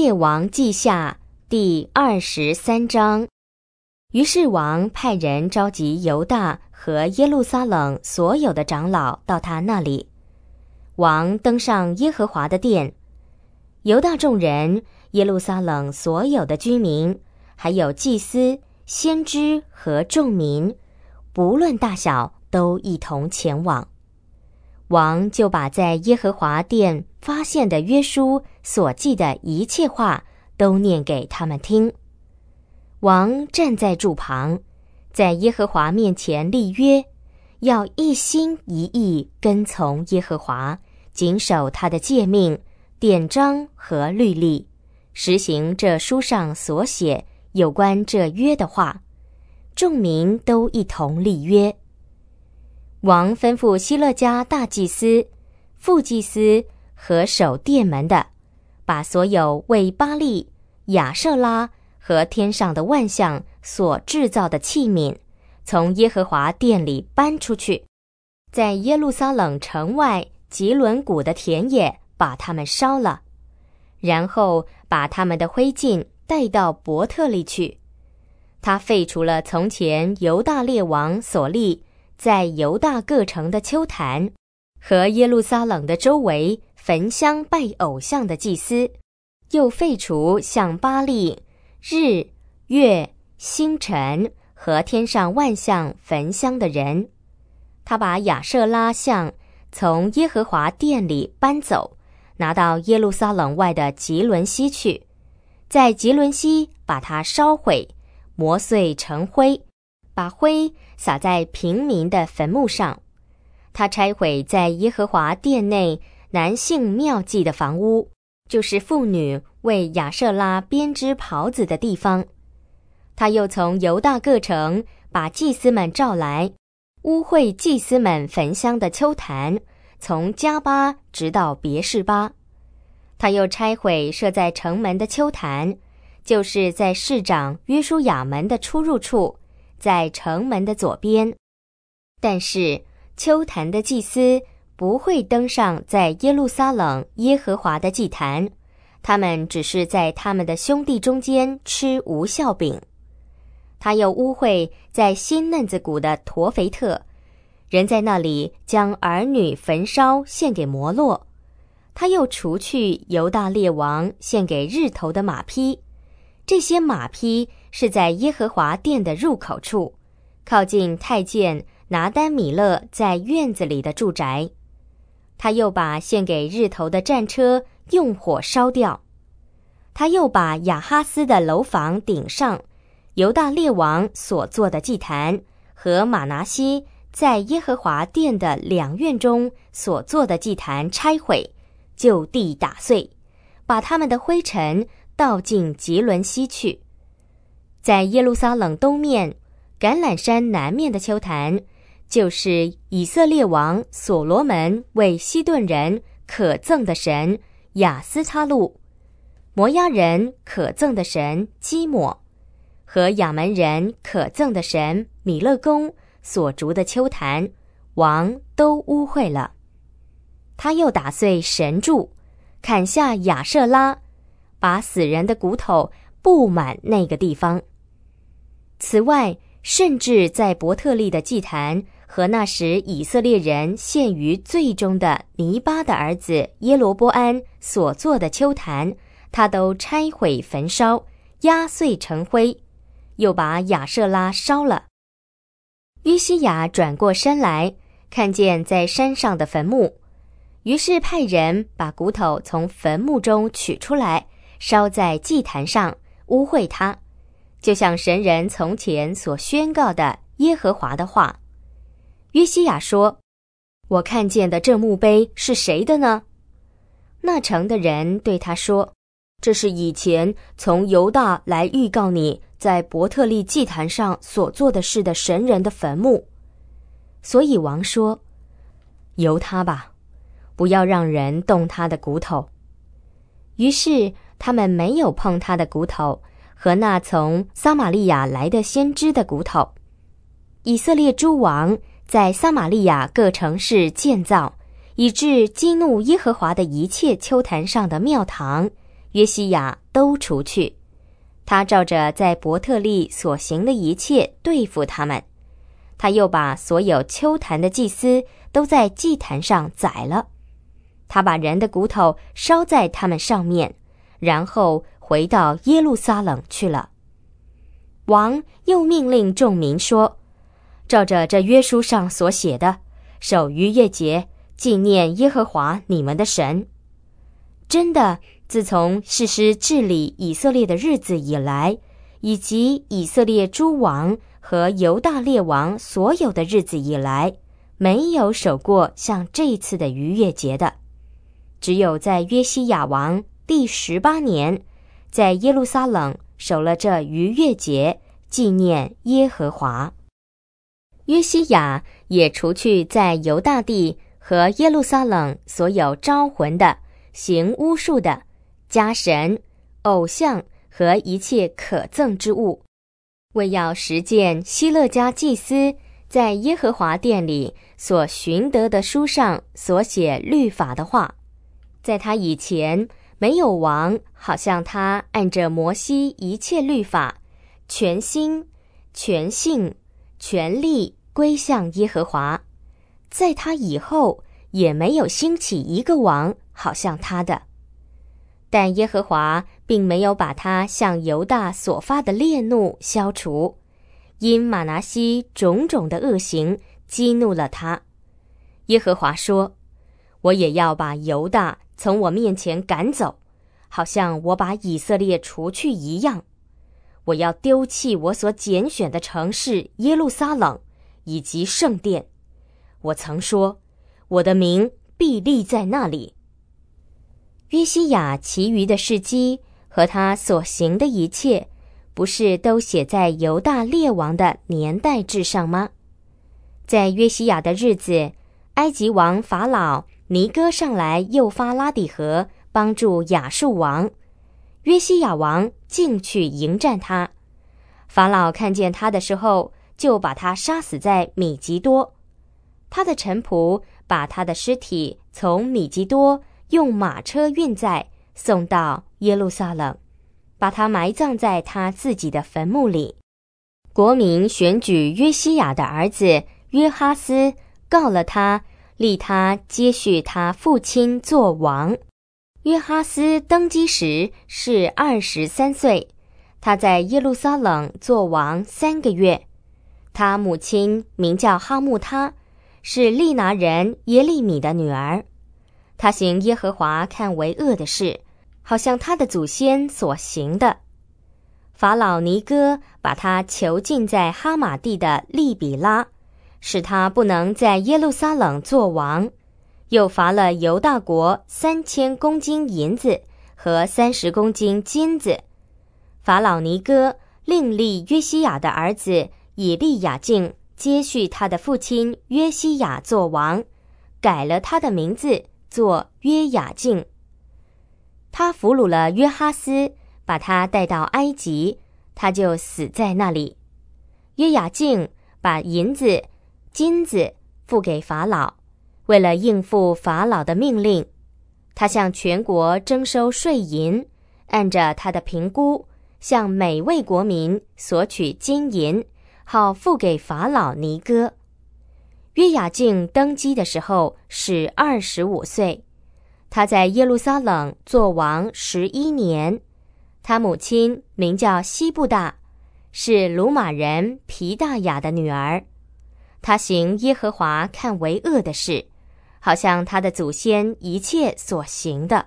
列王记下第二十三章。于是王派人召集犹大和耶路撒冷所有的长老到他那里。王登上耶和华的殿，犹大众人、耶路撒冷所有的居民，还有祭司、先知和众民，不论大小，都一同前往。王就把在耶和华殿。发现的约书所记的一切话，都念给他们听。王站在柱旁，在耶和华面前立约，要一心一意跟从耶和华，谨守他的诫命、典章和律例，实行这书上所写有关这约的话。众民都一同立约。王吩咐希勒家大祭司、副祭司。和守殿门的，把所有为巴利、亚舍拉和天上的万象所制造的器皿，从耶和华殿里搬出去，在耶路撒冷城外吉伦谷的田野把它们烧了，然后把他们的灰烬带到伯特利去。他废除了从前犹大列王所立在犹大各城的丘坛。和耶路撒冷的周围焚香拜偶像的祭司，又废除向巴利、日、月、星辰和天上万象焚香的人。他把亚瑟拉像从耶和华殿里搬走，拿到耶路撒冷外的吉伦西去，在吉伦西把它烧毁、磨碎成灰，把灰撒在平民的坟墓上。他拆毁在耶和华殿内男性庙祭的房屋，就是妇女为亚舍拉编织袍子的地方。他又从犹大各城把祭司们召来，污秽祭司们焚香的秋坛，从加巴直到别是巴。他又拆毁设在城门的秋坛，就是在市长约书亚门的出入处，在城门的左边。但是。秋坛的祭司不会登上在耶路撒冷耶和华的祭坛，他们只是在他们的兄弟中间吃无效饼。他又污秽在新嫩子谷的陀肥特人，在那里将儿女焚烧献给摩洛。他又除去犹大列王献给日头的马匹，这些马匹是在耶和华殿的入口处，靠近太监。拿丹米勒在院子里的住宅，他又把献给日头的战车用火烧掉。他又把雅哈斯的楼房顶上犹大列王所做的祭坛和马拿西在耶和华殿的两院中所做的祭坛拆毁，就地打碎，把他们的灰尘倒进吉伦西去，在耶路撒冷东面橄榄山南面的丘坛。就是以色列王所罗门为西顿人可憎的神雅斯他路，摩押人可憎的神基抹，和亚门人可憎的神米勒公所筑的丘坛，王都污秽了。他又打碎神柱，砍下亚舍拉，把死人的骨头布满那个地方。此外，甚至在伯特利的祭坛。和那时以色列人陷于罪中的尼巴的儿子耶罗波安所做的秋坛，他都拆毁焚烧，压碎成灰，又把亚瑟拉烧了。约西亚转过身来，看见在山上的坟墓，于是派人把骨头从坟墓中取出来，烧在祭坛上污秽他，就像神人从前所宣告的耶和华的话。约西亚说：“我看见的这墓碑是谁的呢？”那城的人对他说：“这是以前从犹大来预告你在伯特利祭坛上所做的事的神人的坟墓。”所以王说：“由他吧，不要让人动他的骨头。”于是他们没有碰他的骨头和那从撒玛利亚来的先知的骨头。以色列诸王。在撒玛利亚各城市建造，以致激怒耶和华的一切丘坛上的庙堂，约西亚都除去。他照着在伯特利所行的一切对付他们。他又把所有丘坛的祭司都在祭坛上宰了。他把人的骨头烧在他们上面，然后回到耶路撒冷去了。王又命令众民说。照着这约书上所写的，守逾越节，纪念耶和华你们的神。真的，自从实施治理以色列的日子以来，以及以色列诸王和犹大列王所有的日子以来，没有守过像这一次的逾越节的，只有在约西亚王第十八年，在耶路撒冷守了这逾越节，纪念耶和华。约西亚也除去在犹大地和耶路撒冷所有招魂的、行巫术的、家神偶像和一切可憎之物，为要实践希勒家祭司在耶和华殿里所寻得的书上所写律法的话。在他以前没有王，好像他按着摩西一切律法，全心、全性、全力。归向耶和华，在他以后也没有兴起一个王好像他的，但耶和华并没有把他向犹大所发的烈怒消除，因马拿西种种的恶行激怒了他。耶和华说：“我也要把犹大从我面前赶走，好像我把以色列除去一样。我要丢弃我所拣选的城市耶路撒冷。”以及圣殿，我曾说，我的名必立在那里。约西亚其余的事迹和他所行的一切，不是都写在犹大列王的年代志上吗？在约西亚的日子，埃及王法老尼哥上来，诱发拉底河，帮助亚述王约西亚王进去迎战他。法老看见他的时候。就把他杀死在米吉多，他的臣仆把他的尸体从米吉多用马车运载送到耶路撒冷，把他埋葬在他自己的坟墓里。国民选举约西亚的儿子约哈斯告了他，立他接续他父亲做王。约哈斯登基时是二十三岁，他在耶路撒冷做王三个月。他母亲名叫哈木他，是利拿人耶利米的女儿。他行耶和华看为恶的事，好像他的祖先所行的。法老尼哥把他囚禁在哈马地的利比拉，使他不能在耶路撒冷作王。又罚了犹大国三千公斤银子和三十公斤金子。法老尼哥另立约西亚的儿子。以利雅敬接续他的父亲约西亚做王，改了他的名字做约雅敬。他俘虏了约哈斯，把他带到埃及，他就死在那里。约雅敬把银子、金子付给法老，为了应付法老的命令，他向全国征收税银，按着他的评估向每位国民索取金银。好付给法老尼哥。约雅敬登基的时候是二十五岁，他在耶路撒冷做王十一年。他母亲名叫西布大，是罗马人皮大雅的女儿。他行耶和华看为恶的事，好像他的祖先一切所行的。